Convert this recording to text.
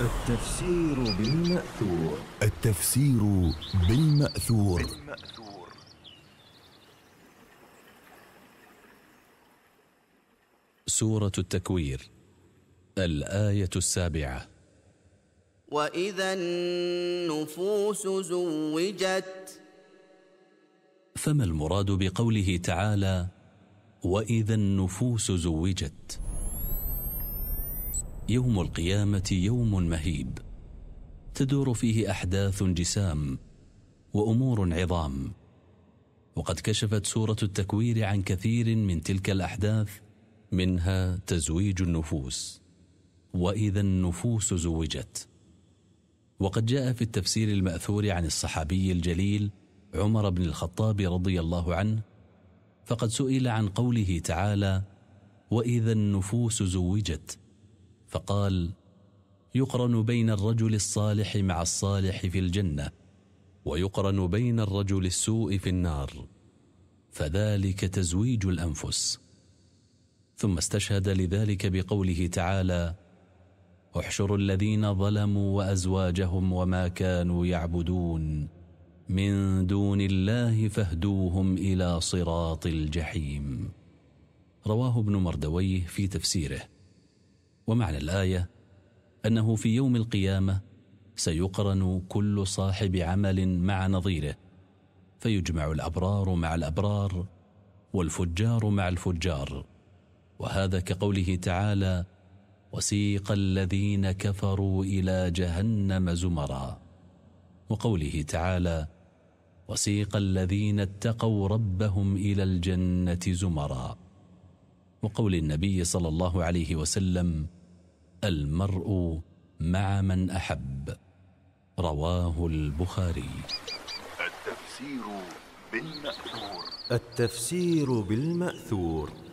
التفسير بالمأثور التفسير بالمأثور, سورة التكوير الآية السابعة وإذا النفوس زوجت فما المراد بقوله تعالى وإذا النفوس زوجت يوم القيامة يوم مهيب تدور فيه أحداث جسام وأمور عظام وقد كشفت سورة التكوير عن كثير من تلك الأحداث منها تزويج النفوس وإذا النفوس زوجت وقد جاء في التفسير المأثور عن الصحابي الجليل عمر بن الخطاب رضي الله عنه فقد سئل عن قوله تعالى وإذا النفوس زوجت فقال يقرن بين الرجل الصالح مع الصالح في الجنة ويقرن بين الرجل السوء في النار فذلك تزويج الأنفس ثم استشهد لذلك بقوله تعالى احشروا الذين ظلموا وأزواجهم وما كانوا يعبدون من دون الله فاهدوهم إلى صراط الجحيم رواه ابن مردويه في تفسيره ومعنى الآية أنه في يوم القيامة سيقرن كل صاحب عمل مع نظيره فيجمع الأبرار مع الأبرار والفجار مع الفجار وهذا كقوله تعالى وسيق الذين كفروا إلى جهنم زمرا وقوله تعالى وسيق الذين اتقوا ربهم إلى الجنة زمرا وقول النبي صلى الله عليه وسلم المرء مع من احب رواه البخاري التفسير بالماثور التفسير بالماثور